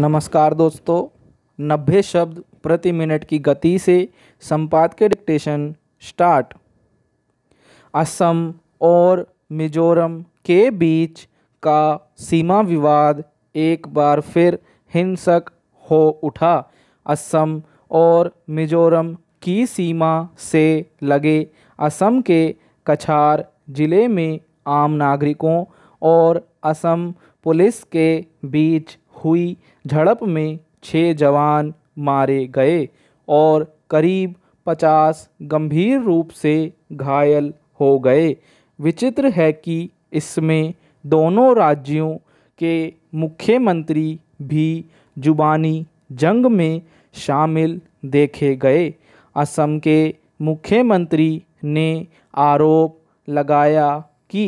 नमस्कार दोस्तों नब्बे शब्द प्रति मिनट की गति से संपाद के डिक्टेशन स्टार्ट असम और मिजोरम के बीच का सीमा विवाद एक बार फिर हिंसक हो उठा असम और मिजोरम की सीमा से लगे असम के कछार ज़िले में आम नागरिकों और असम पुलिस के बीच हुई झड़प में छः जवान मारे गए और करीब पचास गंभीर रूप से घायल हो गए विचित्र है कि इसमें दोनों राज्यों के मुख्यमंत्री भी जुबानी जंग में शामिल देखे गए असम के मुख्यमंत्री ने आरोप लगाया कि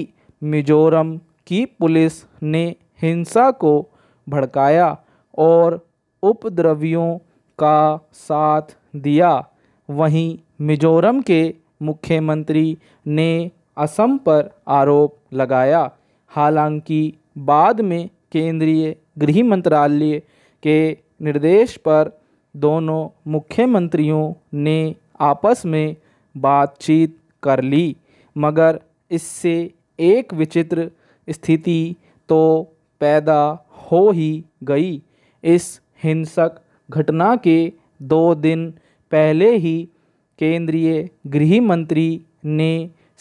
मिजोरम की पुलिस ने हिंसा को भड़काया और उपद्रवियों का साथ दिया वहीं मिजोरम के मुख्यमंत्री ने असम पर आरोप लगाया हालांकि बाद में केंद्रीय गृह मंत्रालय के निर्देश पर दोनों मुख्यमंत्रियों ने आपस में बातचीत कर ली मगर इससे एक विचित्र स्थिति तो पैदा हो ही गई इस हिंसक घटना के दो दिन पहले ही केंद्रीय गृह मंत्री ने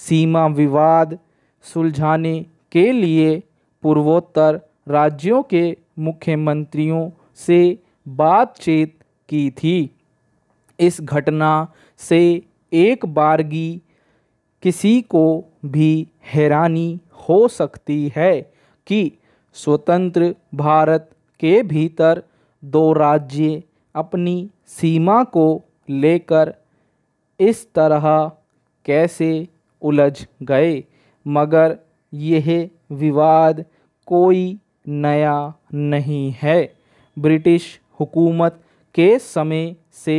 सीमा विवाद सुलझाने के लिए पूर्वोत्तर राज्यों के मुख्यमंत्रियों से बातचीत की थी इस घटना से एक बारगी किसी को भी हैरानी हो सकती है कि स्वतंत्र भारत के भीतर दो राज्य अपनी सीमा को लेकर इस तरह कैसे उलझ गए मगर यह विवाद कोई नया नहीं है ब्रिटिश हुकूमत के समय से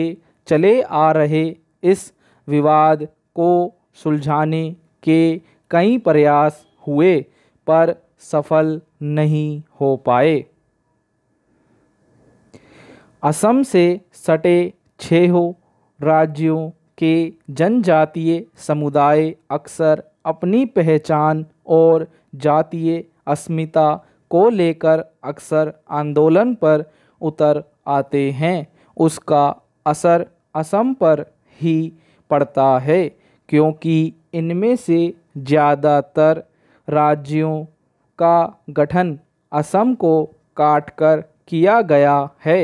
चले आ रहे इस विवाद को सुलझाने के कई प्रयास हुए पर सफल नहीं हो पाए असम से सटे छह राज्यों के जनजातीय समुदाय अक्सर अपनी पहचान और जातीय अस्मिता को लेकर अक्सर आंदोलन पर उतर आते हैं उसका असर असम पर ही पड़ता है क्योंकि इनमें से ज़्यादातर राज्यों का गठन असम को काटकर किया गया है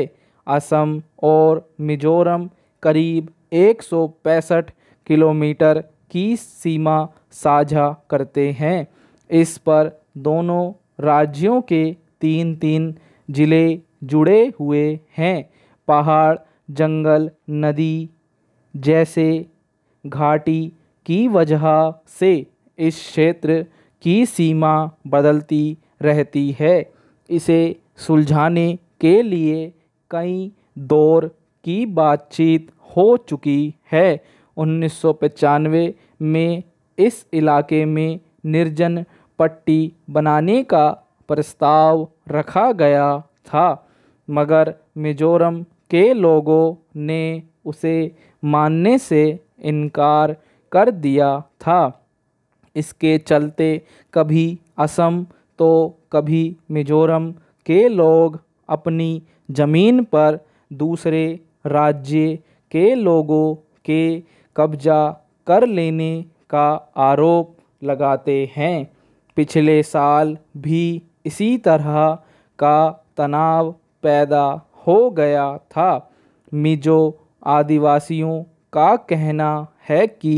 असम और मिजोरम करीब एक किलोमीटर की सीमा साझा करते हैं इस पर दोनों राज्यों के तीन तीन जिले जुड़े हुए हैं पहाड़ जंगल नदी जैसे घाटी की वजह से इस क्षेत्र की सीमा बदलती रहती है इसे सुलझाने के लिए कई दौर की बातचीत हो चुकी है उन्नीस में इस इलाके में निर्जन पट्टी बनाने का प्रस्ताव रखा गया था मगर मिजोरम के लोगों ने उसे मानने से इनकार कर दिया था इसके चलते कभी असम तो कभी मिज़ोरम के लोग अपनी ज़मीन पर दूसरे राज्य के लोगों के कब्जा कर लेने का आरोप लगाते हैं पिछले साल भी इसी तरह का तनाव पैदा हो गया था मिजो आदिवासियों का कहना है कि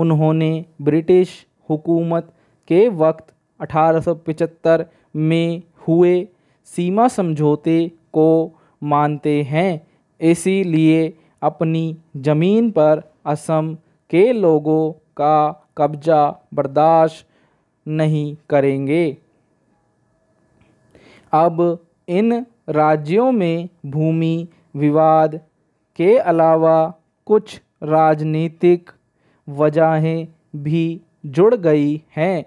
उन्होंने ब्रिटिश हुकूमत के वक्त अठारह में हुए सीमा समझौते को मानते हैं इसीलिए अपनी ज़मीन पर असम के लोगों का कब्जा बर्दाश्त नहीं करेंगे अब इन राज्यों में भूमि विवाद के अलावा कुछ राजनीतिक वजहें भी जुड़ गई हैं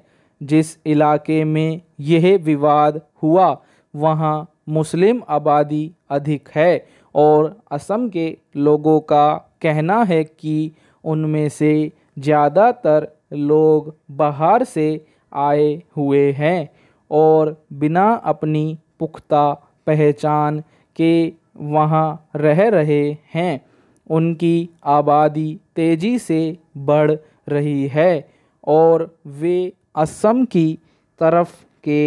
जिस इलाके में यह विवाद हुआ वहाँ मुस्लिम आबादी अधिक है और असम के लोगों का कहना है कि उनमें से ज़्यादातर लोग बाहर से आए हुए हैं और बिना अपनी पुख्ता पहचान के वहाँ रह रहे हैं उनकी आबादी तेज़ी से बढ़ रही है और वे असम की तरफ के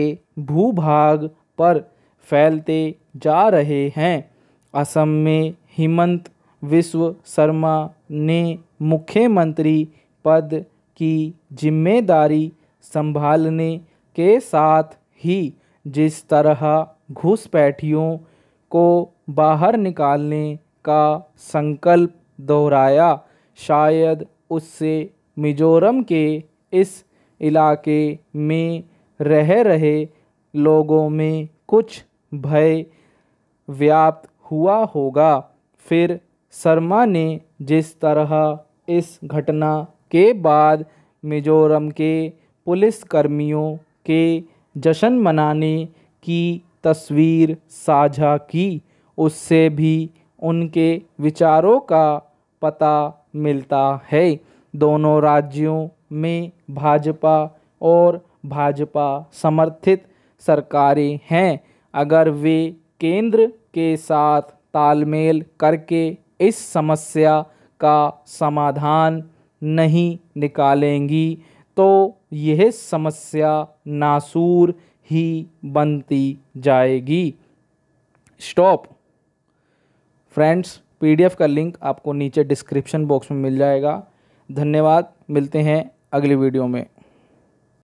भूभाग पर फैलते जा रहे हैं असम में हिमंत विश्व शर्मा ने मुख्यमंत्री पद की जिम्मेदारी संभालने के साथ ही जिस तरह घुसपैठियों को बाहर निकालने का संकल्प दोहराया शायद उससे मिजोरम के इस इलाके में रह रहे लोगों में कुछ भय व्याप्त हुआ होगा फिर शर्मा ने जिस तरह इस घटना के बाद मिजोरम के पुलिसकर्मियों के जश्न मनाने की तस्वीर साझा की उससे भी उनके विचारों का पता मिलता है दोनों राज्यों में भाजपा और भाजपा समर्थित सरकारें हैं अगर वे केंद्र के साथ तालमेल करके इस समस्या का समाधान नहीं निकालेंगी तो यह समस्या नासूर ही बनती जाएगी स्टॉप फ्रेंड्स पीडीएफ का लिंक आपको नीचे डिस्क्रिप्शन बॉक्स में मिल जाएगा धन्यवाद मिलते हैं अगली वीडियो में